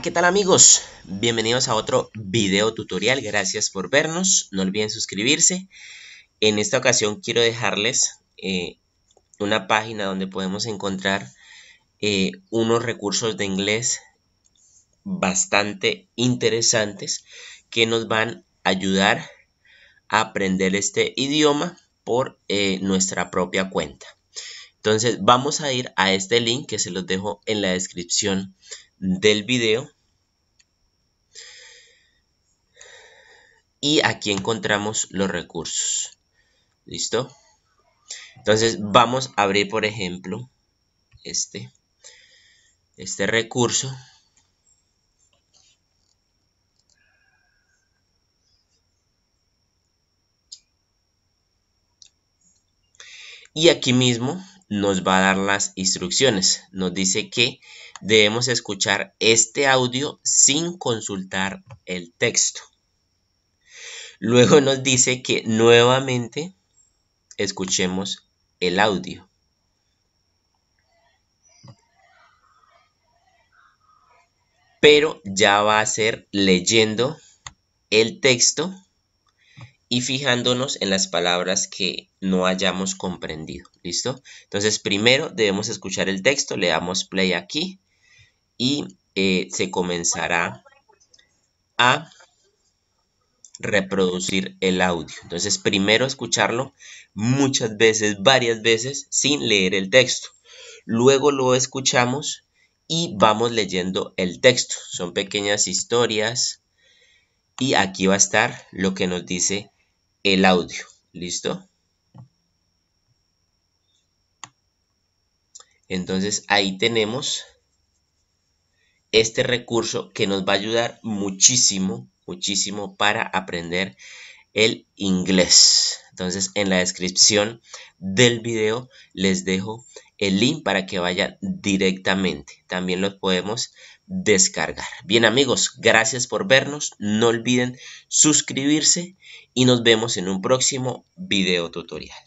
¿qué tal amigos? Bienvenidos a otro video tutorial, gracias por vernos, no olviden suscribirse. En esta ocasión quiero dejarles eh, una página donde podemos encontrar eh, unos recursos de inglés bastante interesantes que nos van a ayudar a aprender este idioma por eh, nuestra propia cuenta. Entonces vamos a ir a este link que se los dejo en la descripción del video. Y aquí encontramos los recursos. ¿Listo? Entonces vamos a abrir, por ejemplo, este, este recurso. Y aquí mismo nos va a dar las instrucciones. Nos dice que debemos escuchar este audio sin consultar el texto. Luego nos dice que nuevamente escuchemos el audio. Pero ya va a ser leyendo el texto y fijándonos en las palabras que no hayamos comprendido. ¿Listo? Entonces, primero debemos escuchar el texto, le damos play aquí y eh, se comenzará a reproducir el audio. Entonces, primero escucharlo muchas veces, varias veces, sin leer el texto. Luego lo escuchamos y vamos leyendo el texto. Son pequeñas historias y aquí va a estar lo que nos dice el audio. ¿Listo? Entonces ahí tenemos este recurso que nos va a ayudar muchísimo, muchísimo para aprender el inglés. Entonces en la descripción del video les dejo el link para que vaya directamente. También los podemos descargar. Bien amigos, gracias por vernos. No olviden suscribirse y nos vemos en un próximo video tutorial.